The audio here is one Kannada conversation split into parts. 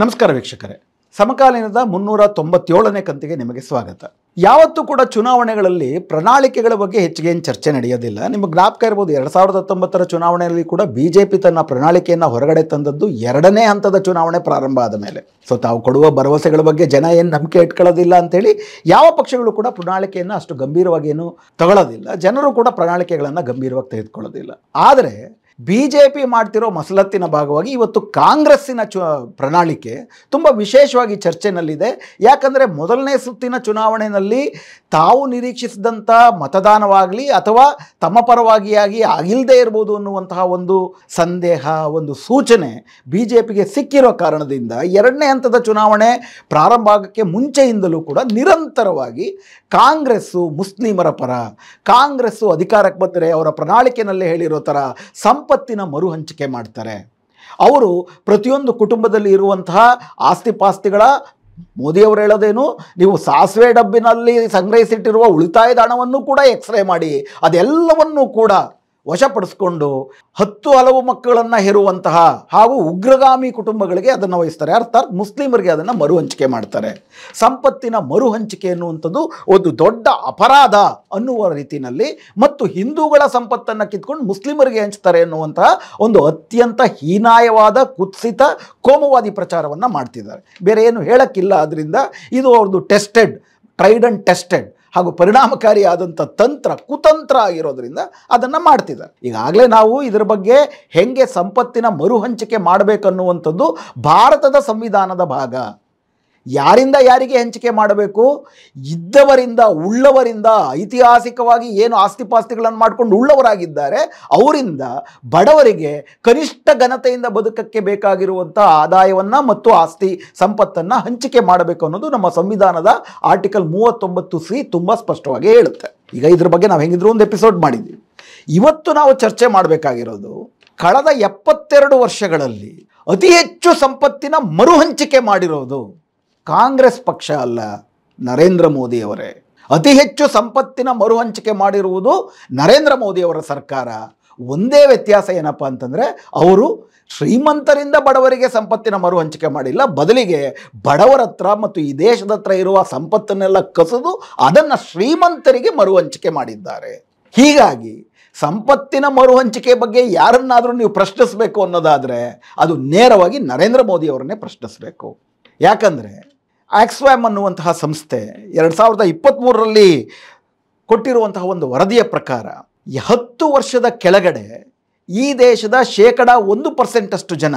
ನಮಸ್ಕಾರ ವೀಕ್ಷಕರೇ ಸಮಕಾಲೀನದ ಮುನ್ನೂರ ತೊಂಬತ್ತೇಳನೇ ಕಂತಿಗೆ ನಿಮಗೆ ಸ್ವಾಗತ ಯಾವತ್ತೂ ಕೂಡ ಚುನಾವಣೆಗಳಲ್ಲಿ ಪ್ರಣಾಳಿಕೆಗಳ ಬಗ್ಗೆ ಹೆಚ್ಚಿಗೆ ಏನು ಚರ್ಚೆ ನಡೆಯೋದಿಲ್ಲ ನಿಮಗೆ ಜ್ಞಾಪಕ ಇರ್ಬೋದು ಎರಡು ಸಾವಿರದ ಹತ್ತೊಂಬತ್ತರ ಚುನಾವಣೆಯಲ್ಲಿ ಕೂಡ ಬಿ ಜೆ ಪಿ ತನ್ನ ಪ್ರಣಾಳಿಕೆಯನ್ನು ಹೊರಗಡೆ ತಂದದ್ದು ಎರಡನೇ ಹಂತದ ಚುನಾವಣೆ ಪ್ರಾರಂಭ ಆದ ಮೇಲೆ ಸೊ ತಾವು ಕೊಡುವ ಭರವಸೆಗಳ ಬಗ್ಗೆ ಜನ ಏನು ನಂಬಿಕೆ ಇಟ್ಕೊಳ್ಳೋದಿಲ್ಲ ಅಂತೇಳಿ ಯಾವ ಪಕ್ಷಗಳು ಕೂಡ ಪ್ರಣಾಳಿಕೆಯನ್ನು ಅಷ್ಟು ಗಂಭೀರವಾಗಿ ಏನು ತಗೊಳ್ಳೋದಿಲ್ಲ ಜನರು ಕೂಡ ಪ್ರಣಾಳಿಕೆಗಳನ್ನು ಗಂಭೀರವಾಗಿ ತೆಗೆದುಕೊಳ್ಳೋದಿಲ್ಲ ಆದರೆ ಬಿ ಜೆ ಪಿ ಮಾಡ್ತಿರೋ ಮಸಲತ್ತಿನ ಭಾಗವಾಗಿ ಇವತ್ತು ಕಾಂಗ್ರೆಸ್ಸಿನ ಚು ಪ್ರಣಾಳಿಕೆ ತುಂಬ ವಿಶೇಷವಾಗಿ ಚರ್ಚೆನಲ್ಲಿದೆ ಯಾಕಂದರೆ ಮೊದಲನೇ ಸುತ್ತಿನ ಚುನಾವಣೆಯಲ್ಲಿ ತಾವು ನಿರೀಕ್ಷಿಸಿದಂಥ ಮತದಾನವಾಗಲಿ ಅಥವಾ ತಮ್ಮ ಪರವಾಗಿಯಾಗಿ ಆಗಿಲ್ಲದೆ ಇರ್ಬೋದು ಅನ್ನುವಂತಹ ಒಂದು ಸಂದೇಹ ಒಂದು ಸೂಚನೆ ಬಿ ಜೆ ಪಿಗೆ ಸಿಕ್ಕಿರೋ ಕಾರಣದಿಂದ ಎರಡನೇ ಹಂತದ ಚುನಾವಣೆ ಪ್ರಾರಂಭ ಆಗೋಕ್ಕೆ ಮುಂಚೆಯಿಂದಲೂ ಕೂಡ ನಿರಂತರವಾಗಿ ಕಾಂಗ್ರೆಸ್ಸು ಮುಸ್ಲಿಮರ ಪರ ಕಾಂಗ್ರೆಸ್ಸು ಅಧಿಕಾರಕ್ಕೆ ಬಂದರೆ ಅವರ ಪ್ರಣಾಳಿಕೆಯಲ್ಲೇ ಹೇಳಿರೋ ಥರ ಸಂಪ ಸಂಪತ್ತಿನ ಮರು ಹಂಚಿಕೆ ಮಾಡ್ತಾರೆ ಅವರು ಪ್ರತಿಯೊಂದು ಕುಟುಂಬದಲ್ಲಿ ಇರುವಂತಹ ಆಸ್ತಿಪಾಸ್ತಿಗಳ ಮೋದಿಯವರು ಹೇಳೋದೇನು ನೀವು ಸಾಸಿವೆ ಡಬ್ಬಿನಲ್ಲಿ ಸಂಗ್ರಹಿಸಿಟ್ಟಿರುವ ಉಳಿತಾಯದ ಹಣವನ್ನು ಕೂಡ ಎಕ್ಸ್ರೇ ಮಾಡಿ ಅದೆಲ್ಲವನ್ನೂ ಕೂಡ ವಶಪಡಿಸ್ಕೊಂಡು ಹತ್ತು ಹಲವು ಮಕ್ಕಳನ್ನು ಹೆರುವಂತಹ ಹಾಗೂ ಉಗ್ರಗಾಮಿ ಕುಟುಂಬಗಳಿಗೆ ಅದನ್ನು ವಹಿಸ್ತಾರೆ ಅರ್ಥಾತ್ ಮುಸ್ಲಿಮರಿಗೆ ಅದನ್ನು ಮರು ಹಂಚಿಕೆ ಮಾಡ್ತಾರೆ ಸಂಪತ್ತಿನ ಮರು ಹಂಚಿಕೆ ಎನ್ನುವಂಥದ್ದು ಒಂದು ದೊಡ್ಡ ಅಪರಾಧ ಅನ್ನುವ ರೀತಿಯಲ್ಲಿ ಮತ್ತು ಹಿಂದೂಗಳ ಸಂಪತ್ತನ್ನು ಕಿತ್ಕೊಂಡು ಮುಸ್ಲಿಮರಿಗೆ ಹಂಚ್ತಾರೆ ಎನ್ನುವಂತಹ ಒಂದು ಅತ್ಯಂತ ಹೀನಾಯವಾದ ಕುತ್ಸಿತ ಕೋಮುವಾದಿ ಪ್ರಚಾರವನ್ನು ಮಾಡ್ತಿದ್ದಾರೆ ಬೇರೆ ಏನು ಹೇಳೋಕ್ಕಿಲ್ಲ ಆದ್ದರಿಂದ ಇದು ಅವ್ರದ್ದು ಟೆಸ್ಟೆಡ್ ಟ್ರೈಡ್ ಆ್ಯಂಡ್ ಟೆಸ್ಟೆಡ್ ಹಾಗೂ ಪರಿಣಾಮಕಾರಿಯಾದಂಥ ತಂತ್ರ ಕುತಂತ್ರ ಆಗಿರೋದ್ರಿಂದ ಅದನ್ನು ಮಾಡ್ತಿದ್ದಾರೆ ಈಗಾಗಲೇ ನಾವು ಇದರ ಬಗ್ಗೆ ಹೆಂಗೆ ಸಂಪತ್ತಿನ ಮರುಹಂಚಿಕೆ ಮಾಡಬೇಕನ್ನುವಂಥದ್ದು ಭಾರತದ ಸಂವಿಧಾನದ ಭಾಗ ಯಾರಿಂದ ಯಾರಿಗೆ ಹಂಚಿಕೆ ಮಾಡಬೇಕು ಇದ್ದವರಿಂದ ಉಳ್ಳವರಿಂದ ಐತಿಹಾಸಿಕವಾಗಿ ಏನು ಆಸ್ತಿಪಾಸ್ತಿಗಳನ್ನು ಮಾಡಿಕೊಂಡು ಉಳ್ಳವರಾಗಿದ್ದಾರೆ ಅವರಿಂದ ಬಡವರಿಗೆ ಕನಿಷ್ಠ ಘನತೆಯಿಂದ ಬದುಕಕ್ಕೆ ಬೇಕಾಗಿರುವಂಥ ಆದಾಯವನ್ನು ಮತ್ತು ಆಸ್ತಿ ಸಂಪತ್ತನ್ನು ಹಂಚಿಕೆ ಮಾಡಬೇಕು ಅನ್ನೋದು ನಮ್ಮ ಸಂವಿಧಾನದ ಆರ್ಟಿಕಲ್ ಮೂವತ್ತೊಂಬತ್ತು ಸಿ ತುಂಬ ಸ್ಪಷ್ಟವಾಗಿ ಹೇಳುತ್ತೆ ಈಗ ಇದ್ರ ಬಗ್ಗೆ ನಾವು ಹೆಂಗಿದ್ರು ಒಂದು ಎಪಿಸೋಡ್ ಮಾಡಿದ್ದೀವಿ ಇವತ್ತು ನಾವು ಚರ್ಚೆ ಮಾಡಬೇಕಾಗಿರೋದು ಕಳೆದ ಎಪ್ಪತ್ತೆರಡು ವರ್ಷಗಳಲ್ಲಿ ಅತಿ ಹೆಚ್ಚು ಸಂಪತ್ತಿನ ಮರುಹಂಚಿಕೆ ಮಾಡಿರೋದು ಕಾಂಗ್ರೆಸ್ ಪಕ್ಷ ಅಲ್ಲ ನರೇಂದ್ರ ಮೋದಿಯವರೇ ಅತಿ ಹೆಚ್ಚು ಸಂಪತ್ತಿನ ಮರು ಹಂಚಿಕೆ ಮಾಡಿರುವುದು ನರೇಂದ್ರ ಮೋದಿಯವರ ಸರ್ಕಾರ ಒಂದೇ ವ್ಯತ್ಯಾಸ ಏನಪ್ಪ ಅಂತಂದರೆ ಅವರು ಶ್ರೀಮಂತರಿಂದ ಬಡವರಿಗೆ ಸಂಪತ್ತಿನ ಮರು ಹಂಚಿಕೆ ಮಾಡಿಲ್ಲ ಬದಲಿಗೆ ಬಡವರ ಹತ್ರ ಮತ್ತು ಈ ದೇಶದ ಹತ್ರ ಇರುವ ಸಂಪತ್ತನ್ನೆಲ್ಲ ಕಸಿದು ಅದನ್ನು ಶ್ರೀಮಂತರಿಗೆ ಮರು ಹಂಚಿಕೆ ಮಾಡಿದ್ದಾರೆ ಹೀಗಾಗಿ ಸಂಪತ್ತಿನ ಮರು ಹಂಚಿಕೆ ಬಗ್ಗೆ ಯಾರನ್ನಾದರೂ ನೀವು ಪ್ರಶ್ನಿಸಬೇಕು ಅನ್ನೋದಾದರೆ ಅದು ನೇರವಾಗಿ ನರೇಂದ್ರ ಮೋದಿಯವರನ್ನೇ ಪ್ರಶ್ನಿಸಬೇಕು ಯಾಕಂದರೆ ಆಕ್ಸ್ವ್ಯಾಮ್ ಅನ್ನುವಂತಹ ಸಂಸ್ಥೆ ಎರಡು ಸಾವಿರದ ಇಪ್ಪತ್ತ್ಮೂರರಲ್ಲಿ ಕೊಟ್ಟಿರುವಂತಹ ಒಂದು ವರದಿಯ ಪ್ರಕಾರ ಹತ್ತು ವರ್ಷದ ಕೆಳಗಡೆ ಈ ದೇಶದ ಶೇಕಡ ಒಂದು ಪರ್ಸೆಂಟಷ್ಟು ಜನ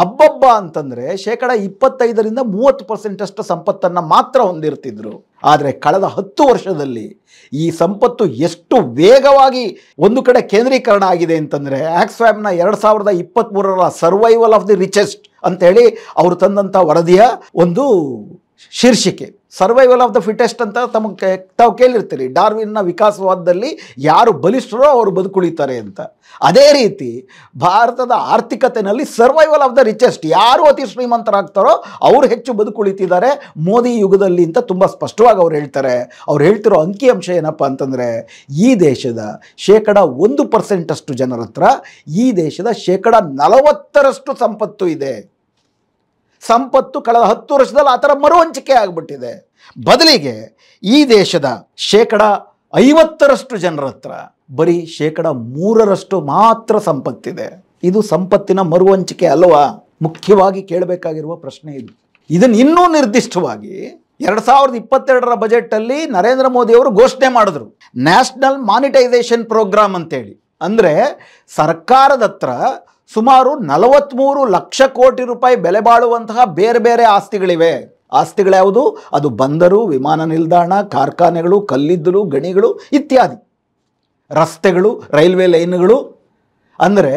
ಹಬ್ಬಬ್ಬ ಅಂತಂದರೆ ಶೇಕಡ ಇಪ್ಪತ್ತೈದರಿಂದ ಮೂವತ್ತು ಪರ್ಸೆಂಟಷ್ಟು ಸಂಪತ್ತನ್ನು ಮಾತ್ರ ಹೊಂದಿರ್ತಿದ್ರು ಆದರೆ ಕಳೆದ ಹತ್ತು ವರ್ಷದಲ್ಲಿ ಈ ಸಂಪತ್ತು ಎಷ್ಟು ವೇಗವಾಗಿ ಒಂದು ಕಡೆ ಕೇಂದ್ರೀಕರಣ ಆಗಿದೆ ಅಂತಂದರೆ ಆಕ್ಸ್ವ್ಯಾಮ್ನ ಎರಡು ಸಾವಿರದ ಇಪ್ಪತ್ತ್ಮೂರರ ಸರ್ವೈವಲ್ ಆಫ್ ದಿ ರಿಚೆಸ್ಟ್ ಅಂತೇಳಿ ಅವರು ತಂದಂಥ ವರದಿಯ ಒಂದು ಶೀರ್ಷಿಕೆ ಸರ್ವೈವಲ್ ಆಫ್ ದ ಫಿಟೆಸ್ಟ್ ಅಂತ ತಮಗೆ ತಾವು ಕೇಳಿರ್ತೀರಿ ಡಾರ್ವಿನ್ನ ವಿಕಾಸವಾದದಲ್ಲಿ ಯಾರು ಬಲಿಷ್ಠರೋ ಅವರು ಬದುಕುಳಿತಾರೆ ಅಂತ ಅದೇ ರೀತಿ ಭಾರತದ ಆರ್ಥಿಕತೆಯಲ್ಲಿ ಸರ್ವೈವಲ್ ಆಫ್ ದ ರಿಚೆಸ್ಟ್ ಯಾರು ಅತಿ ಶ್ರೀಮಂತರಾಗ್ತಾರೋ ಅವರು ಹೆಚ್ಚು ಬದುಕುಳಿತಿದ್ದಾರೆ ಮೋದಿ ಯುಗದಲ್ಲಿ ಅಂತ ತುಂಬ ಸ್ಪಷ್ಟವಾಗಿ ಅವ್ರು ಹೇಳ್ತಾರೆ ಅವ್ರು ಹೇಳ್ತಿರೋ ಅಂಕಿಅಂಶ ಏನಪ್ಪ ಅಂತಂದರೆ ಈ ದೇಶದ ಶೇಕಡ ಒಂದು ಪರ್ಸೆಂಟಷ್ಟು ಜನರ ಹತ್ರ ಈ ದೇಶದ ಶೇಕಡ ನಲವತ್ತರಷ್ಟು ಸಂಪತ್ತು ಇದೆ ಸಂಪತ್ತು ಕಳೆದ ಹತ್ತು ವರ್ಷದಲ್ಲಿ ಆ ಥರ ಮರುಹಂಚಿಕೆ ಆಗಿಬಿಟ್ಟಿದೆ ಬದಲಿಗೆ ಈ ದೇಶದ ಶೇಕಡ ಐವತ್ತರಷ್ಟು ಜನರ ಹತ್ರ ಬರೀ ಶೇಕಡ ಮೂರರಷ್ಟು ಮಾತ್ರ ಸಂಪತ್ತಿದೆ ಇದು ಸಂಪತ್ತಿನ ಮರುಹಂಚಿಕೆ ಅಲ್ವಾ ಮುಖ್ಯವಾಗಿ ಕೇಳಬೇಕಾಗಿರುವ ಪ್ರಶ್ನೆ ಇದು ಇದನ್ನು ಇನ್ನೂ ನಿರ್ದಿಷ್ಟವಾಗಿ ಎರಡ್ ಸಾವಿರದ ಇಪ್ಪತ್ತೆರಡರ ಅಲ್ಲಿ ನರೇಂದ್ರ ಮೋದಿ ಅವರು ಘೋಷಣೆ ಮಾಡಿದ್ರು ನ್ಯಾಷನಲ್ ಮಾನಿಟೈಸೇಷನ್ ಪ್ರೋಗ್ರಾಮ್ ಅಂತೇಳಿ ಅಂದರೆ ಸರ್ಕಾರದ ಹತ್ರ ಸುಮಾರು ನಲವತ್ತ್ಮೂರು ಲಕ್ಷ ಕೋಟಿ ರೂಪಾಯಿ ಬೆಲೆ ಬಾಳುವಂತಹ ಬೇರೆ ಬೇರೆ ಆಸ್ತಿಗಳಿವೆ ಆಸ್ತಿಗಳ್ಯಾವುದು ಅದು ಬಂದರು ವಿಮಾನ ನಿಲ್ದಾಣ ಕಾರ್ಖಾನೆಗಳು ಕಲ್ಲಿದ್ದಲು ಗಣಿಗಳು ಇತ್ಯಾದಿ ರಸ್ತೆಗಳು ರೈಲ್ವೆ ಲೈನ್ಗಳು ಅಂದರೆ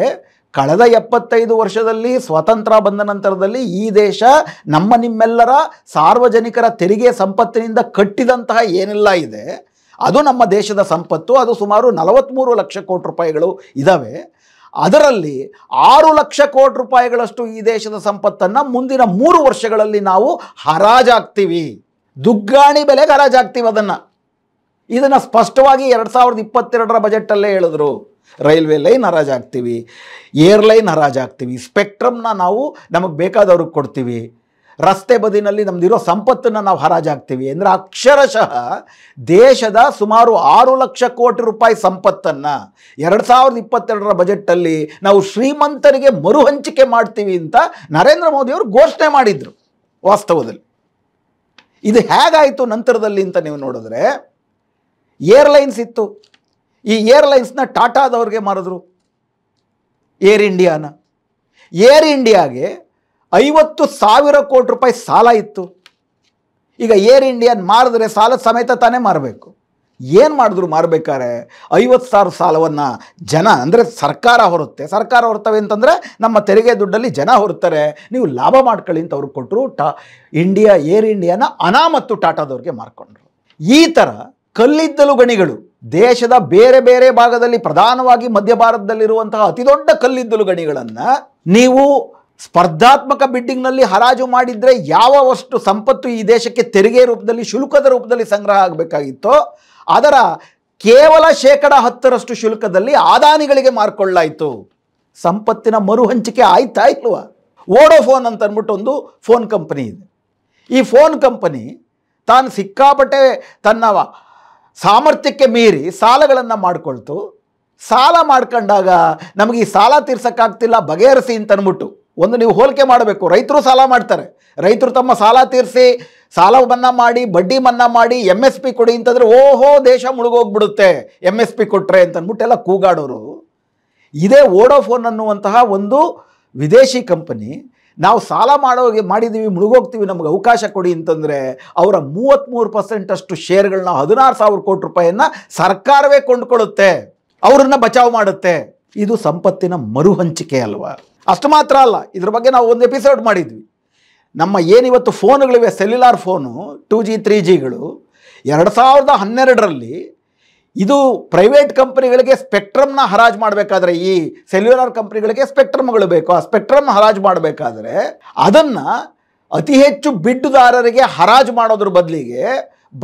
ಕಳೆದ ಎಪ್ಪತ್ತೈದು ವರ್ಷದಲ್ಲಿ ಸ್ವಾತಂತ್ರ್ಯ ಬಂದ ನಂತರದಲ್ಲಿ ಈ ದೇಶ ನಮ್ಮ ನಿಮ್ಮೆಲ್ಲರ ಸಾರ್ವಜನಿಕರ ತೆರಿಗೆ ಸಂಪತ್ತಿನಿಂದ ಕಟ್ಟಿದಂತಹ ಏನೆಲ್ಲ ಇದೆ ಅದು ನಮ್ಮ ದೇಶದ ಸಂಪತ್ತು ಅದು ಸುಮಾರು ನಲವತ್ತ್ಮೂರು ಲಕ್ಷ ಕೋಟಿ ರೂಪಾಯಿಗಳು ಇದ್ದಾವೆ ಅದರಲ್ಲಿ ಆರು ಲಕ್ಷ ಕೋಟಿ ರೂಪಾಯಿಗಳಷ್ಟು ಈ ದೇಶದ ಸಂಪತ್ತನ್ನು ಮುಂದಿನ ಮೂರು ವರ್ಷಗಳಲ್ಲಿ ನಾವು ಹರಾಜಾಗ್ತೀವಿ ದುಗ್ಗಾಣಿ ಬೆಲೆಗೆ ಹರಾಜಾಗ್ತೀವಿ ಅದನ್ನು ಇದನ್ನು ಸ್ಪಷ್ಟವಾಗಿ ಎರಡು ಸಾವಿರದ ಇಪ್ಪತ್ತೆರಡರ ಬಜೆಟಲ್ಲೇ ಹೇಳಿದ್ರು ರೈಲ್ವೆ ಲೈನ್ ಹರಾಜಾಗ್ತೀವಿ ಏರ್ಲೈನ್ ಹರಾಜಾಗ್ತೀವಿ ಸ್ಪೆಕ್ಟ್ರಮ್ನ ನಾವು ನಮಗೆ ಬೇಕಾದವ್ರಿಗೆ ಕೊಡ್ತೀವಿ ರಸ್ತೆ ಬದಿನಲ್ಲಿ ನಮ್ಮದಿರೋ ಸಂಪತ್ತನ್ನು ನಾವು ಹರಾಜಾಗ್ತೀವಿ ಅಂದರೆ ಅಕ್ಷರಶಃ ದೇಶದ ಸುಮಾರು ಆರು ಲಕ್ಷ ಕೋಟಿ ರೂಪಾಯಿ ಸಂಪತ್ತನ್ನು ಎರಡು ಸಾವಿರದ ಇಪ್ಪತ್ತೆರಡರ ಬಜೆಟ್ಟಲ್ಲಿ ನಾವು ಶ್ರೀಮಂತರಿಗೆ ಮರು ಹಂಚಿಕೆ ಮಾಡ್ತೀವಿ ಅಂತ ನರೇಂದ್ರ ಮೋದಿಯವರು ಘೋಷಣೆ ಮಾಡಿದರು ವಾಸ್ತವದಲ್ಲಿ ಇದು ಹೇಗಾಯಿತು ನಂತರದಲ್ಲಿ ಅಂತ ನೀವು ನೋಡಿದ್ರೆ ಏರ್ಲೈನ್ಸ್ ಇತ್ತು ಈ ಏರ್ಲೈನ್ಸ್ನ ಟಾಟಾದವ್ರಿಗೆ ಮಾರಿದ್ರು ಏರ್ ಇಂಡಿಯಾನ ಏರ್ ಇಂಡಿಯಾಗೆ ಐವತ್ತು ಸಾವಿರ ಕೋಟಿ ರೂಪಾಯಿ ಸಾಲ ಇತ್ತು ಈಗ ಏರ್ ಇಂಡಿಯನ್ ಮಾರಿದ್ರೆ ಸಾಲದ ಸಮೇತ ತಾನೇ ಮಾರಬೇಕು ಏನು ಮಾಡಿದ್ರು ಮಾರಬೇಕಾರೆ ಐವತ್ತು ಸಾವಿರ ಸಾಲವನ್ನು ಜನ ಅಂದರೆ ಸರ್ಕಾರ ಹೊರುತ್ತೆ ಸರ್ಕಾರ ಹೊರ್ತವೆ ಅಂತಂದರೆ ನಮ್ಮ ತೆರಿಗೆ ದುಡ್ಡಲ್ಲಿ ಜನ ಹೊರತಾರೆ ನೀವು ಲಾಭ ಮಾಡ್ಕೊಳ್ಳಿ ಅಂತ ಅವ್ರಿಗೆ ಕೊಟ್ಟರು ಟಾ ಇಂಡಿಯಾ ಏರ್ ಇಂಡಿಯಾನ ಅನಾ ಮತ್ತು ಟಾಟಾದವ್ರಿಗೆ ಮಾರ್ಕೊಂಡ್ರು ಈ ಥರ ಕಲ್ಲಿದ್ದಲು ಗಣಿಗಳು ದೇಶದ ಬೇರೆ ಬೇರೆ ಭಾಗದಲ್ಲಿ ಪ್ರಧಾನವಾಗಿ ಮಧ್ಯ ಭಾರತದಲ್ಲಿರುವಂತಹ ಅತಿದೊಡ್ಡ ಕಲ್ಲಿದ್ದಲು ಗಣಿಗಳನ್ನು ನೀವು ಸ್ಪರ್ಧಾತ್ಮಕ ಬಿಡ್ಡಿಂಗ್ನಲ್ಲಿ ಹರಾಜು ಮಾಡಿದರೆ ಯಾವ ವಸ್ತು ಸಂಪತ್ತು ಈ ದೇಶಕ್ಕೆ ತೆರಿಗೆ ರೂಪದಲ್ಲಿ ಶುಲ್ಕದ ರೂಪದಲ್ಲಿ ಸಂಗ್ರಹ ಆಗಬೇಕಾಗಿತ್ತೋ ಅದರ ಕೇವಲ ಶೇಕಡ ಹತ್ತರಷ್ಟು ಶುಲ್ಕದಲ್ಲಿ ಆದಾನಿಗಳಿಗೆ ಮಾರ್ಕೊಳ್ಳಾಯಿತು ಸಂಪತ್ತಿನ ಮರುಹಂಚಿಕೆ ಆಯ್ತಾ ಇಲ್ವ ಓಡೋಫೋನ್ ಅಂತ ಅಂದ್ಬಿಟ್ಟು ಒಂದು ಫೋನ್ ಕಂಪನಿ ಇದೆ ಈ ಫೋನ್ ಕಂಪನಿ ತಾನು ಸಿಕ್ಕಾಪಟ್ಟೆ ತನ್ನ ಸಾಮರ್ಥ್ಯಕ್ಕೆ ಮೀರಿ ಸಾಲಗಳನ್ನು ಮಾಡಿಕೊಳ್ತು ಸಾಲ ಮಾಡ್ಕೊಂಡಾಗ ನಮಗೆ ಈ ಸಾಲ ತೀರ್ಸೋಕ್ಕಾಗ್ತಿಲ್ಲ ಬಗೆಹರಿಸಿ ಅಂತನ್ಬಿಟ್ಟು ಒಂದು ನೀವು ಹೋಲಿಕೆ ಮಾಡಬೇಕು ರೈತರು ಸಾಲ ಮಾಡ್ತಾರೆ ರೈತರು ತಮ್ಮ ಸಾಲ ತೀರಿಸಿ ಸಾಲ ಮನ್ನಾ ಮಾಡಿ ಬಡ್ಡಿ ಮನ್ನಾ ಮಾಡಿ ಎಮ್ ಎಸ್ ಪಿ ಕೊಡಿ ಅಂತಂದರೆ ಓಹೋ ದೇಶ ಮುಳುಗೋಗ್ಬಿಡುತ್ತೆ ಎಮ್ ಎಸ್ ಪಿ ಕೊಟ್ಟರೆ ಅಂತಂದ್ಬಿಟ್ಟೆಲ್ಲ ಕೂಗಾಡೋರು ಇದೇ ಓಡೋಫೋನ್ ಅನ್ನುವಂತಹ ಒಂದು ವಿದೇಶಿ ಕಂಪನಿ ನಾವು ಸಾಲ ಮಾಡೋಗಿ ಮಾಡಿದ್ದೀವಿ ಮುಳುಗೋಗ್ತೀವಿ ನಮಗೆ ಅವಕಾಶ ಕೊಡಿ ಅಂತಂದರೆ ಅವರ ಮೂವತ್ತ್ಮೂರು ಪರ್ಸೆಂಟಷ್ಟು ಶೇರ್ಗಳನ್ನ ಹದಿನಾರು ಸಾವಿರ ಕೋಟಿ ರೂಪಾಯಿಯನ್ನು ಸರ್ಕಾರವೇ ಕೊಂಡುಕೊಳ್ಳುತ್ತೆ ಅವರನ್ನು ಬಚಾವ್ ಮಾಡುತ್ತೆ ಇದು ಸಂಪತ್ತಿನ ಮರುಹಂಚಿಕೆ ಅಲ್ವಾ ಅಷ್ಟು ಮಾತ್ರ ಅಲ್ಲ ಇದ್ರ ಬಗ್ಗೆ ನಾವು ಒಂದು ಎಪಿಸೋಡ್ ಮಾಡಿದ್ವಿ ನಮ್ಮ ಏನಿವತ್ತು ಫೋನುಗಳಿವೆ cellular phone two G three ಜಿಗಳು ಎರಡು ಸಾವಿರದ ಹನ್ನೆರಡರಲ್ಲಿ ಇದು ಪ್ರೈವೇಟ್ ಕಂಪ್ನಿಗಳಿಗೆ ಸ್ಪೆಕ್ಟ್ರಮ್ನ ಹರಾಜು ಮಾಡಬೇಕಾದ್ರೆ ಈ ಸೆಲ್ಯುಲಾರ್ ಕಂಪ್ನಿಗಳಿಗೆ ಸ್ಪೆಕ್ಟ್ರಮ್ಗಳು ಬೇಕು ಆ ಸ್ಪೆಕ್ಟ್ರಮ್ ಹರಾಜು ಮಾಡಬೇಕಾದ್ರೆ ಅದನ್ನು ಅತಿ ಹೆಚ್ಚು ಬಿಡ್ಡುದಾರರಿಗೆ ಹರಾಜು ಮಾಡೋದ್ರ ಬದಲಿಗೆ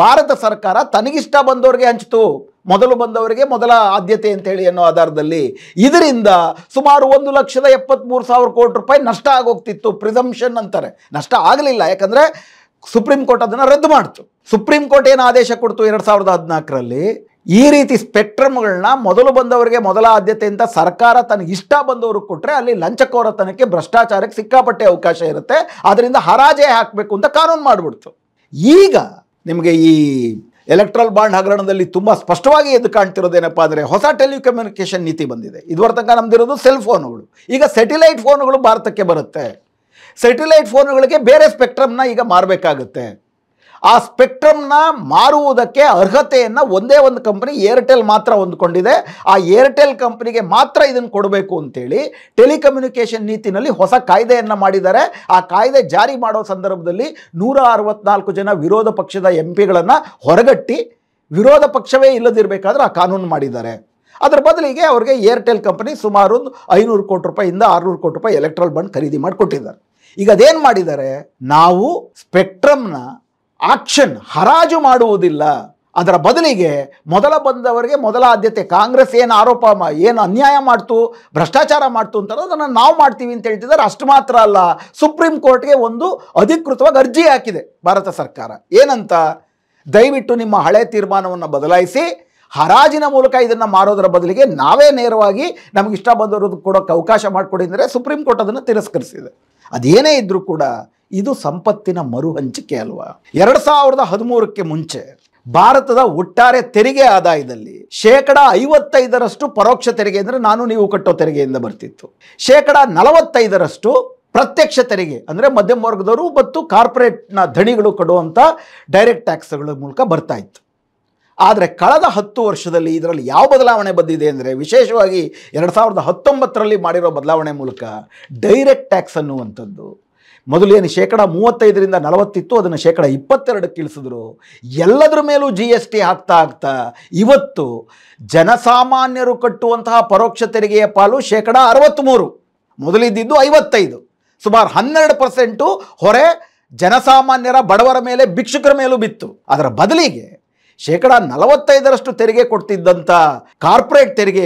ಭಾರತ ಸರ್ಕಾರ ತನಗಿಷ್ಟ ಬಂದವರಿಗೆ ಹಂಚಿತು ಮೊದಲು ಬಂದವರಿಗೆ ಮೊದಲ ಆದ್ಯತೆ ಅಂತೇಳಿ ಅನ್ನೋ ಆಧಾರದಲ್ಲಿ ಇದರಿಂದ ಸುಮಾರು ಒಂದು ಲಕ್ಷದ ಎಪ್ಪತ್ತ್ಮೂರು ಸಾವಿರ ಕೋಟಿ ರೂಪಾಯಿ ನಷ್ಟ ಆಗೋಗ್ತಿತ್ತು ಪ್ರಿಸಂಪ್ಷನ್ ಅಂತಾರೆ ನಷ್ಟ ಆಗಲಿಲ್ಲ ಯಾಕಂದರೆ ಸುಪ್ರೀಂ ಕೋರ್ಟ್ ಅದನ್ನು ರದ್ದು ಮಾಡ್ತು ಸುಪ್ರೀಂ ಕೋರ್ಟ್ ಏನು ಆದೇಶ ಕೊಡ್ತು ಎರಡು ಸಾವಿರದ ಹದಿನಾಲ್ಕರಲ್ಲಿ ಈ ರೀತಿ ಸ್ಪೆಕ್ಟ್ರಮ್ಗಳನ್ನ ಮೊದಲು ಬಂದವರಿಗೆ ಮೊದಲ ಆದ್ಯತೆ ಅಂತ ಸರ್ಕಾರ ತನಗೆ ಇಷ್ಟ ಬಂದವರು ಕೊಟ್ಟರೆ ಅಲ್ಲಿ ಲಂಚಕೋರತನಕ್ಕೆ ಭ್ರಷ್ಟಾಚಾರಕ್ಕೆ ಸಿಕ್ಕಾಪಟ್ಟೆ ಅವಕಾಶ ಇರುತ್ತೆ ಅದರಿಂದ ಹರಾಜೆ ಹಾಕಬೇಕು ಅಂತ ಕಾನೂನು ಮಾಡಿಬಿಡ್ತು ಈಗ ನಿಮಗೆ ಈ ಎಲೆಕ್ಟ್ರಲ್ ಬಾಂಡ್ ಹಗರಣದಲ್ಲಿ ತುಂಬ ಸ್ಪಷ್ಟವಾಗಿ ಎದ್ದು ಕಾಣ್ತಿರೋದೇನಪ್ಪ ಅಂದರೆ ಹೊಸ ಟೆಲಿಕಮ್ಯುನಿಕೇಷನ್ ನೀತಿ ಬಂದಿದೆ ಇದುವರ ತನಕ ನಮ್ದಿರೋದು ಸೆಲ್ ಫೋನುಗಳು ಈಗ ಸೆಟಿಲೈಟ್ ಫೋನುಗಳು ಭಾರತಕ್ಕೆ ಬರುತ್ತೆ ಸೆಟಿಲೈಟ್ ಫೋನುಗಳಿಗೆ ಬೇರೆ ಸ್ಪೆಕ್ಟ್ರಮ್ನ ಈಗ ಮಾರಬೇಕಾಗುತ್ತೆ ಆ ಸ್ಪೆಕ್ಟ್ರಮ್ನ ಮಾರುವುದಕ್ಕೆ ಅರ್ಹತೆಯನ್ನು ಒಂದೇ ಒಂದು ಕಂಪ್ನಿ ಏರ್ಟೆಲ್ ಮಾತ್ರ ಹೊಂದ್ಕೊಂಡಿದೆ ಆ ಏರ್ಟೆಲ್ ಕಂಪ್ನಿಗೆ ಮಾತ್ರ ಇದನ್ನು ಕೊಡಬೇಕು ಅಂತೇಳಿ ಟೆಲಿಕಮ್ಯುನಿಕೇಷನ್ ನೀತಿನಲ್ಲಿ ಹೊಸ ಕಾಯ್ದೆಯನ್ನು ಮಾಡಿದ್ದಾರೆ ಆ ಕಾಯ್ದೆ ಜಾರಿ ಮಾಡೋ ಸಂದರ್ಭದಲ್ಲಿ ನೂರ ಅರವತ್ನಾಲ್ಕು ಜನ ವಿರೋಧ ಪಕ್ಷದ ಎಂ ಪಿಗಳನ್ನು ಹೊರಗಟ್ಟಿ ವಿರೋಧ ಪಕ್ಷವೇ ಇಲ್ಲದಿರಬೇಕಾದ್ರೆ ಆ ಕಾನೂನು ಮಾಡಿದ್ದಾರೆ ಅದರ ಬದಲಿಗೆ ಅವರಿಗೆ ಏರ್ಟೆಲ್ ಕಂಪ್ನಿ ಸುಮಾರು ಒಂದು ಐನೂರು ಕೋಟಿ ರೂಪಾಯಿಂದ ಆರುನೂರು ಕೋಟಿ ರೂಪಾಯಿ ಎಲೆಕ್ಟ್ರಲ್ ಬಂಡ್ ಖರೀದಿ ಮಾಡಿಕೊಟ್ಟಿದ್ದಾರೆ ಈಗ ಅದೇನು ಮಾಡಿದ್ದಾರೆ ನಾವು ಸ್ಪೆಕ್ಟ್ರಮ್ನ ಆಕ್ಷನ್ ಹರಾಜು ಮಾಡುವುದಿಲ್ಲ ಅದರ ಬದಲಿಗೆ ಮೊದಲ ಬಂದವರಿಗೆ ಮೊದಲ ಆದ್ಯತೆ ಕಾಂಗ್ರೆಸ್ ಏನು ಆರೋಪ ಏನು ಅನ್ಯಾಯ ಮಾಡ್ತು ಭ್ರಷ್ಟಾಚಾರ ಮಾಡ್ತು ಅಂತ ಅದನ್ನು ನಾವು ಮಾಡ್ತೀವಿ ಅಂತ ಹೇಳ್ತಿದ್ದಾರೆ ಅಷ್ಟು ಮಾತ್ರ ಅಲ್ಲ ಸುಪ್ರೀಂ ಕೋರ್ಟ್ಗೆ ಒಂದು ಅಧಿಕೃತವಾಗಿ ಅರ್ಜಿ ಹಾಕಿದೆ ಭಾರತ ಸರ್ಕಾರ ಏನಂತ ದಯವಿಟ್ಟು ನಿಮ್ಮ ಹಳೆ ತೀರ್ಮಾನವನ್ನು ಬದಲಾಯಿಸಿ ಹರಾಜಿನ ಮೂಲಕ ಇದನ್ನು ಮಾರೋದರ ಬದಲಿಗೆ ನಾವೇ ನೇರವಾಗಿ ನಮಗೆ ಇಷ್ಟ ಬಂದವರು ಕೊಡೋಕ್ಕೆ ಅವಕಾಶ ಮಾಡಿಕೊಡಿ ಅಂದರೆ ಸುಪ್ರೀಂ ಕೋರ್ಟ್ ಅದನ್ನು ತಿರಸ್ಕರಿಸಿದೆ ಅದೇನೇ ಇದ್ದರೂ ಕೂಡ ಇದು ಸಂಪತ್ತಿನ ಮರುಹಂಚಿಕೆ ಅಲ್ವಾ ಎರಡು ಸಾವಿರದ ಹದಿಮೂರಕ್ಕೆ ಮುಂಚೆ ಭಾರತದ ಒಟ್ಟಾರೆ ತೆರಿಗೆ ಆದಾಯದಲ್ಲಿ ಶೇಕಡ ಐವತ್ತೈದರಷ್ಟು ಪರೋಕ್ಷ ತೆರಿಗೆ ಅಂದರೆ ನಾನು ನೀವು ಕಟ್ಟೋ ತೆರಿಗೆಯಿಂದ ಬರ್ತಿತ್ತು ಶೇಕಡ ನಲವತ್ತೈದರಷ್ಟು ಪ್ರತ್ಯಕ್ಷ ತೆರಿಗೆ ಅಂದರೆ ಮಧ್ಯಮ ವರ್ಗದವರು ಮತ್ತು ಕಾರ್ಪೊರೇಟ್ನ ಧಣಿಗಳು ಕೊಡುವಂಥ ಡೈರೆಕ್ಟ್ ಟ್ಯಾಕ್ಸ್ಗಳ ಮೂಲಕ ಬರ್ತಾ ಇತ್ತು ಆದರೆ ಕಳೆದ ಹತ್ತು ವರ್ಷದಲ್ಲಿ ಇದರಲ್ಲಿ ಯಾವ ಬದಲಾವಣೆ ಬಂದಿದೆ ಅಂದರೆ ವಿಶೇಷವಾಗಿ ಎರಡು ಸಾವಿರದ ಹತ್ತೊಂಬತ್ತರಲ್ಲಿ ಮಾಡಿರೋ ಬದಲಾವಣೆ ಮೂಲಕ ಡೈರೆಕ್ಟ್ ಟ್ಯಾಕ್ಸ್ ಅನ್ನುವಂಥದ್ದು ಮೊದಲು ಶೇಕಡ ಮೂವತ್ತೈದರಿಂದ ನಲವತ್ತಿತ್ತು ಅದನ್ನು ಶೇಕಡ ಇಪ್ಪತ್ತೆರಡಕ್ಕೆ ಇಳಿಸಿದ್ರು ಎಲ್ಲದರ ಮೇಲೂ ಜಿ ಎಸ್ ಟಿ ಆಗ್ತಾ ಆಗ್ತಾ ಇವತ್ತು ಜನಸಾಮಾನ್ಯರು ಕಟ್ಟುವಂತಹ ಪರೋಕ್ಷ ತೆರಿಗೆಯ ಪಾಲು ಶೇಕಡ ಅರವತ್ತ್ಮೂರು ಮೊದಲಿದ್ದಿದ್ದು ಐವತ್ತೈದು ಸುಮಾರು ಹನ್ನೆರಡು ಪರ್ಸೆಂಟು ಹೊರೆ ಜನಸಾಮಾನ್ಯರ ಬಡವರ ಮೇಲೆ ಭಿಕ್ಷುಕರ ಮೇಲೂ ಬಿತ್ತು ಅದರ ಬದಲಿಗೆ ಶೇಕಡ ನಲವತ್ತೈದರಷ್ಟು ತೆರಿಗೆ ಕೊಡ್ತಿದ್ದಂಥ ಕಾರ್ಪೊರೇಟ್ ತೆರಿಗೆ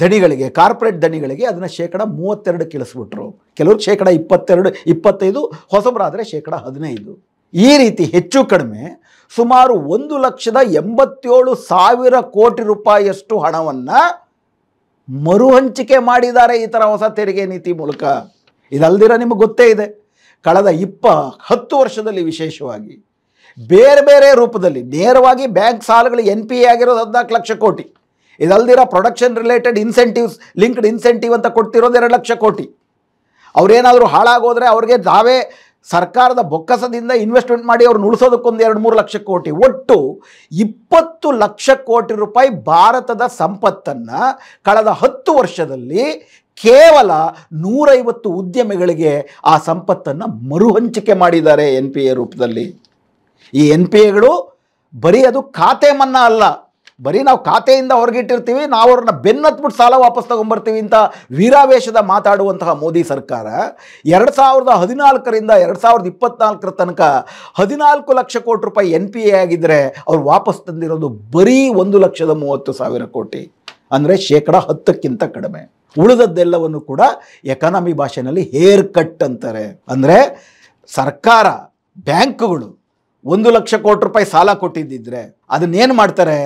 ದಣಿಗಳಿಗೆ ಕಾರ್ಪೊರೇಟ್ ದಣಿಗಳಿಗೆ ಅದನ್ನು ಶೇಕಡ ಮೂವತ್ತೆರಡು ಕೀಳಿಸ್ಬಿಟ್ರು ಕೆಲವರು ಶೇಕಡ ಇಪ್ಪತ್ತೆರಡು ಇಪ್ಪತ್ತೈದು ಹೊಸಬರಾದರೆ ಶೇಕಡ ಹದಿನೈದು ಈ ರೀತಿ ಹೆಚ್ಚು ಕಡಿಮೆ ಸುಮಾರು ಒಂದು ಲಕ್ಷದ ಎಂಬತ್ತೇಳು ಸಾವಿರ ಕೋಟಿ ರೂಪಾಯಿಯಷ್ಟು ಹಣವನ್ನು ಮರುಹಂಚಿಕೆ ಮಾಡಿದ್ದಾರೆ ಈ ಥರ ಹೊಸ ತೆರಿಗೆ ನೀತಿ ಮೂಲಕ ಇದಲ್ದಿರ ನಿಮಗೆ ಗೊತ್ತೇ ಇದೆ ಕಳೆದ ಇಪ್ಪ ಹತ್ತು ವರ್ಷದಲ್ಲಿ ವಿಶೇಷವಾಗಿ ಬೇರೆ ಬೇರೆ ರೂಪದಲ್ಲಿ ನೇರವಾಗಿ ಬ್ಯಾಂಕ್ ಸಾಲಗಳು ಎನ್ ಪಿ ಎ ಆಗಿರೋದು ಹದಿನಾಲ್ಕು ಲಕ್ಷ ಕೋಟಿ ಇದಲ್ದಿರೋ production related incentives linked incentive ಅಂತ ಕೊಡ್ತಿರೋದು ಎರಡು ಲಕ್ಷ ಕೋಟಿ ಅವರೇನಾದರೂ ಹಾಳಾಗೋದ್ರೆ ಅವ್ರಿಗೆ ತಾವೇ ಸರ್ಕಾರದ ಬೊಕ್ಕಸದಿಂದ ಇನ್ವೆಸ್ಟ್ಮೆಂಟ್ ಮಾಡಿ ಅವ್ರನ್ನ ಉಳಿಸೋದಕ್ಕೊಂದು ಎರಡು ಮೂರು ಲಕ್ಷ ಕೋಟಿ ಒಟ್ಟು ಇಪ್ಪತ್ತು ಲಕ್ಷ ಕೋಟಿ ರೂಪಾಯಿ ಭಾರತದ ಸಂಪತ್ತನ್ನು ಕಳೆದ ಹತ್ತು ವರ್ಷದಲ್ಲಿ ಕೇವಲ ನೂರೈವತ್ತು ಉದ್ಯಮಿಗಳಿಗೆ ಆ ಸಂಪತ್ತನ್ನು ಮರುಹಂಚಿಕೆ ಮಾಡಿದ್ದಾರೆ ಎನ್ ಪಿ ಎ ರೂಪದಲ್ಲಿ ಈ ಎನ್ ಪಿ ಎಗಳು ಬರೀ ಅದು ಖಾತೆ ಮನ್ನಾ ಅಲ್ಲ ಬರೀ ನಾವು ಖಾತೆಯಿಂದ ಹೊರಗಿಟ್ಟಿರ್ತೀವಿ ನಾವು ಅವ್ರನ್ನ ಬೆನ್ನತ್ಬಿಟ್ಟು ಸಾಲ ವಾಪಸ್ ತೊಗೊಂಡ್ಬರ್ತೀವಿ ಅಂತ ವೀರಾವೇಶದ ಮಾತಾಡುವಂತಹ ಮೋದಿ ಸರ್ಕಾರ ಎರಡು ಸಾವಿರದ ಹದಿನಾಲ್ಕರಿಂದ ಎರಡು ಸಾವಿರದ ಇಪ್ಪತ್ನಾಲ್ಕರ ತನಕ ಹದಿನಾಲ್ಕು ಲಕ್ಷ ಕೋಟಿ ರೂಪಾಯಿ ಎನ್ ಪಿ ಎ ಆಗಿದ್ದರೆ ಅವ್ರು ವಾಪಸ್ ತಂದಿರೋದು ಬರೀ ಒಂದು ಲಕ್ಷದ ಮೂವತ್ತು ಸಾವಿರ ಕೋಟಿ ಅಂದರೆ ಶೇಕಡ ಹತ್ತಕ್ಕಿಂತ ಕಡಿಮೆ ಉಳಿದದ್ದೆಲ್ಲವನ್ನು ಕೂಡ ಎಕಾನಮಿ ಭಾಷೆನಲ್ಲಿ ಹೇರ್ ಕಟ್ ಅಂತಾರೆ ಅಂದರೆ ಸರ್ಕಾರ ಬ್ಯಾಂಕುಗಳು ಒಂದು ಲಕ್ಷ ಕೋಟಿ ರೂಪಾಯಿ ಸಾಲ ಕೊಟ್ಟಿದ್ದಿದ್ರೆ ಅದನ್ನೇನು ಮಾಡ್ತಾರೆ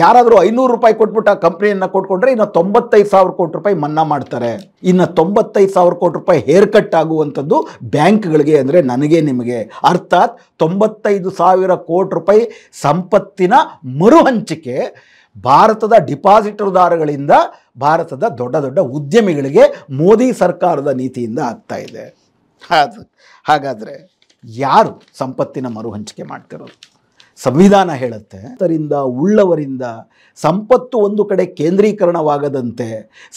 ಯಾರಾದರೂ ಐನೂರು ರೂಪಾಯಿ ಕೊಟ್ಬಿಟ್ಟು ಆ ಕಂಪ್ನಿಯನ್ನು ಕೊಟ್ಕೊಂಡ್ರೆ ಇನ್ನು ತೊಂಬತ್ತೈದು ಸಾವಿರ ಕೋಟಿ ರೂಪಾಯಿ ಮನ್ನಾ ಮಾಡ್ತಾರೆ ಇನ್ನು ತೊಂಬತ್ತೈದು ಸಾವಿರ ಕೋಟಿ ರೂಪಾಯಿ ಹೇರ್ ಕಟ್ ಆಗುವಂಥದ್ದು ಬ್ಯಾಂಕ್ಗಳಿಗೆ ಅಂದರೆ ನನಗೆ ನಿಮಗೆ ಅರ್ಥಾತ್ ತೊಂಬತ್ತೈದು ಸಾವಿರ ಕೋಟಿ ರೂಪಾಯಿ ಸಂಪತ್ತಿನ ಮರುಹಂಚಿಕೆ ಭಾರತದ ಡಿಪಾಸಿಟರ್ದಾರಗಳಿಂದ ಭಾರತದ ದೊಡ್ಡ ದೊಡ್ಡ ಉದ್ಯಮಿಗಳಿಗೆ ಮೋದಿ ಸರ್ಕಾರದ ನೀತಿಯಿಂದ ಆಗ್ತಾ ಇದೆ ಹಾಗಾದರೆ ಯಾರು ಸಂಪತ್ತಿನ ಮರುಹಂಚಿಕೆ ಮಾಡ್ತಿರೋದು ಸಂವಿಧಾನ ಹೇಳುತ್ತೆ ಅದರಿಂದ ಉಳ್ಳವರಿಂದ ಸಂಪತ್ತು ಒಂದು ಕಡೆ ಕೇಂದ್ರೀಕರಣವಾಗದಂತೆ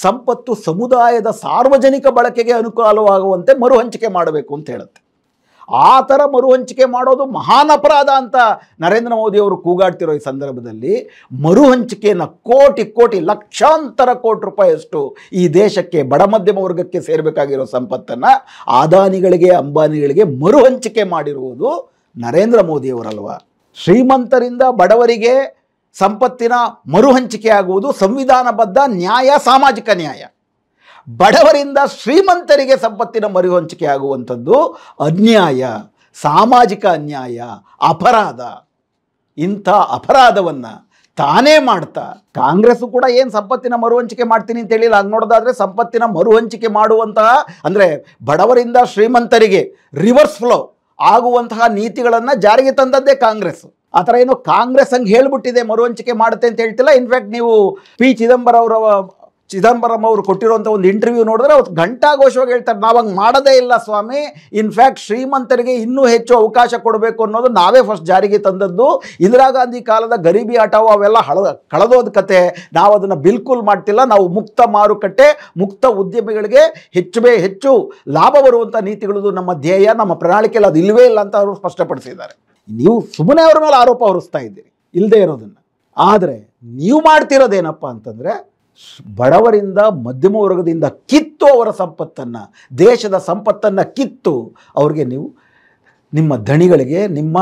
ಸಂಪತ್ತು ಸಮುದಾಯದ ಸಾರ್ವಜನಿಕ ಬಳಕೆಗೆ ಅನುಕೂಲವಾಗುವಂತೆ ಮರುಹಂಚಿಕೆ ಮಾಡಬೇಕು ಅಂತ ಹೇಳುತ್ತೆ ಆ ಥರ ಮರುಹಂಚಿಕೆ ಮಾಡೋದು ಮಹಾನ್ ಅಪರಾಧ ಅಂತ ನರೇಂದ್ರ ಮೋದಿಯವರು ಕೂಗಾಡ್ತಿರೋ ಈ ಸಂದರ್ಭದಲ್ಲಿ ಮರು ಕೋಟಿ ಕೋಟಿ ಲಕ್ಷಾಂತರ ಕೋಟಿ ರೂಪಾಯಿಯಷ್ಟು ಈ ದೇಶಕ್ಕೆ ಬಡ ಮಧ್ಯಮ ವರ್ಗಕ್ಕೆ ಸೇರಬೇಕಾಗಿರೋ ಸಂಪತ್ತನ್ನು ಆದಾನಿಗಳಿಗೆ ಅಂಬಾನಿಗಳಿಗೆ ಮರುಹಂಚಿಕೆ ಮಾಡಿರುವುದು ನರೇಂದ್ರ ಮೋದಿಯವರಲ್ವ ಶ್ರೀಮಂತರಿಂದ ಬಡವರಿಗೆ ಸಂಪತ್ತಿನ ಮರುಹಂಚಿಕೆ ಆಗುವುದು ಸಂವಿಧಾನಬದ್ಧ ನ್ಯಾಯ ಸಾಮಾಜಿಕ ನ್ಯಾಯ ಬಡವರಿಂದ ಶ್ರೀಮಂತರಿಗೆ ಸಂಪತ್ತಿನ ಮರುಹಂಚಿಕೆ ಆಗುವಂಥದ್ದು ಅನ್ಯಾಯ ಸಾಮಾಜಿಕ ಅನ್ಯಾಯ ಅಪರಾಧ ಇಂಥ ಅಪರಾಧವನ್ನು ತಾನೇ ಮಾಡ್ತಾ ಕಾಂಗ್ರೆಸ್ಸು ಕೂಡ ಏನು ಸಂಪತ್ತಿನ ಮರುಹಂಚಿಕೆ ಮಾಡ್ತೀನಿ ಅಂತ ಹೇಳಿಲ್ಲ ಹಂಗೆ ನೋಡೋದಾದರೆ ಸಂಪತ್ತಿನ ಮರುಹಂಚಿಕೆ ಮಾಡುವಂತಹ ಅಂದರೆ ಬಡವರಿಂದ ಶ್ರೀಮಂತರಿಗೆ ರಿವರ್ಸ್ ಫ್ಲೋ ಆಗುವಂತಹ ನೀತಿಗಳನ್ನು ಜಾರಿಗೆ ತಂದದ್ದೇ ಕಾಂಗ್ರೆಸ್ ಆ ಥರ ಏನು ಕಾಂಗ್ರೆಸ್ ಹಂಗೆ ಹೇಳಿಬಿಟ್ಟಿದೆ ಮರುಹಂಚಿಕೆ ಮಾಡುತ್ತೆ ಅಂತ ಹೇಳ್ತಿಲ್ಲ ಇನ್ಫ್ಯಾಕ್ಟ್ ನೀವು ಪಿ ಚಿದಂಬರ ಅವರ ಚಿದಂಬರಂ ಅವರು ಕೊಟ್ಟಿರುವಂಥ ಒಂದು ಇಂಟರ್ವ್ಯೂ ನೋಡಿದ್ರೆ ಗಂಟಾ ಘೋಷವಾಗಿ ಹೇಳ್ತಾರೆ ನಾವು ಹಂಗೆ ಮಾಡದೇ ಇಲ್ಲ ಸ್ವಾಮಿ ಇನ್ಫ್ಯಾಕ್ಟ್ ಶ್ರೀಮಂತರಿಗೆ ಇನ್ನೂ ಹೆಚ್ಚು ಅವಕಾಶ ಕೊಡಬೇಕು ಅನ್ನೋದು ನಾವೇ ಫಸ್ಟ್ ಜಾರಿಗೆ ತಂದದ್ದು ಇಂದಿರಾ ಗಾಂಧಿ ಕಾಲದ ಗರೀಬಿ ಆಟವು ಅವೆಲ್ಲ ಹಳ ಕಳೆದೋದ ಕತೆ ನಾವು ಅದನ್ನು ಬಿಲ್ಕುಲ್ ಮಾಡ್ತಿಲ್ಲ ನಾವು ಮುಕ್ತ ಮಾರುಕಟ್ಟೆ ಮುಕ್ತ ಉದ್ಯಮಿಗಳಿಗೆ ಹೆಚ್ಚು ಹೆಚ್ಚು ಲಾಭ ಬರುವಂಥ ನೀತಿಗಳದು ನಮ್ಮ ಧ್ಯೇಯ ನಮ್ಮ ಪ್ರಣಾಳಿಕೆಯಲ್ಲಿ ಅದು ಇಲ್ಲವೇ ಇಲ್ಲ ಅಂತ ಅವರು ಸ್ಪಷ್ಟಪಡಿಸಿದ್ದಾರೆ ನೀವು ಸುಮ್ಮನೆ ಅವ್ರ ಮೇಲೆ ಆರೋಪ ಹೊರಿಸ್ತಾ ಇದ್ದೀರಿ ಇಲ್ಲದೇ ಇರೋದನ್ನು ಆದರೆ ನೀವು ಮಾಡ್ತಿರೋದೇನಪ್ಪ ಅಂತಂದರೆ ಬಡವರಿಂದ ಮಧ್ಯಮ ವರ್ಗದಿಂದ ಕಿತ್ತು ಅವರ ಸಂಪತ್ತನ್ನು ದೇಶದ ಸಂಪತ್ತನ್ನು ಕಿತ್ತು ಅವ್ರಿಗೆ ನೀವು ನಿಮ್ಮ ದಣಿಗಳಿಗೆ ನಿಮ್ಮ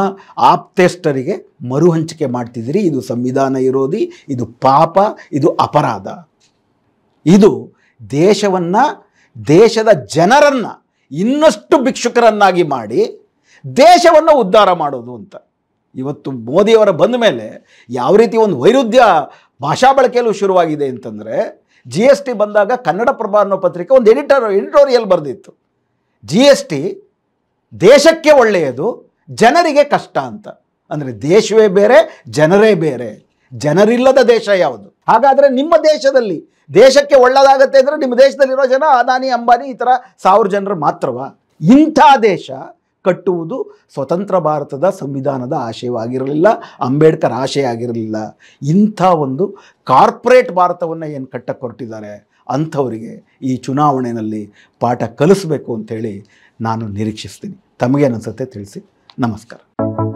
ಆಪ್ತೇಷ್ಟರಿಗೆ ಮರು ಹಂಚಿಕೆ ಮಾಡ್ತಿದ್ದೀರಿ ಇದು ಸಂವಿಧಾನ ವಿರೋಧಿ ಇದು ಪಾಪ ಇದು ಅಪರಾಧ ಇದು ದೇಶವನ್ನು ದೇಶದ ಜನರನ್ನು ಇನ್ನಷ್ಟು ಭಿಕ್ಷುಕರನ್ನಾಗಿ ಮಾಡಿ ದೇಶವನ್ನು ಉದ್ಧಾರ ಮಾಡೋದು ಅಂತ ಇವತ್ತು ಮೋದಿಯವರ ಬಂದ ಮೇಲೆ ಯಾವ ರೀತಿ ಒಂದು ವೈರುಧ್ಯ ಭಾಷಾ ಬಳಕೆಯಲ್ಲೂ ಶುರುವಾಗಿದೆ ಅಂತಂದರೆ ಜಿ ಎಸ್ ಟಿ ಬಂದಾಗ ಕನ್ನಡಪ್ರಭ ಅನ್ನೋ ಪತ್ರಿಕೆ ಒಂದು ಎಡಿಟರ್ ಎಡಿಟೋರಿಯಲ್ ಬರೆದಿತ್ತು ಜಿ ಎಸ್ ಟಿ ದೇಶಕ್ಕೆ ಒಳ್ಳೆಯದು ಜನರಿಗೆ ಕಷ್ಟ ಅಂತ ಅಂದರೆ ದೇಶವೇ ಬೇರೆ ಜನರೇ ಬೇರೆ ಜನರಿಲ್ಲದ ದೇಶ ಯಾವುದು ಹಾಗಾದರೆ ನಿಮ್ಮ ದೇಶದಲ್ಲಿ ದೇಶಕ್ಕೆ ಒಳ್ಳೆಯದಾಗತ್ತೆ ಅಂದರೆ ನಿಮ್ಮ ದೇಶದಲ್ಲಿರೋ ಜನ ಅದಾನಿ ಅಂಬಾನಿ ಈ ಥರ ಸಾವಿರ ಜನರು ಮಾತ್ರವ ಇಂಥ ದೇಶ ಕಟ್ಟುವುದು ಸ್ವತಂತ್ರ ಭಾರತದ ಸಂವಿಧಾನದ ಆಶಯವಾಗಿರಲಿಲ್ಲ ಅಂಬೇಡ್ಕರ್ ಆಶಯ ಆಗಿರಲಿಲ್ಲ ಇಂಥ ಒಂದು ಕಾರ್ಪೊರೇಟ್ ಭಾರತವನ್ನು ಏನು ಕಟ್ಟಕ್ಕೆ ಹೊರಟಿದ್ದಾರೆ ಅಂಥವರಿಗೆ ಈ ಚುನಾವಣೆಯಲ್ಲಿ ಪಾಠ ಕಲಿಸಬೇಕು ಅಂಥೇಳಿ ನಾನು ನಿರೀಕ್ಷಿಸ್ತೀನಿ ತಮಗೆ ಅನಿಸುತ್ತೆ ತಿಳಿಸಿ ನಮಸ್ಕಾರ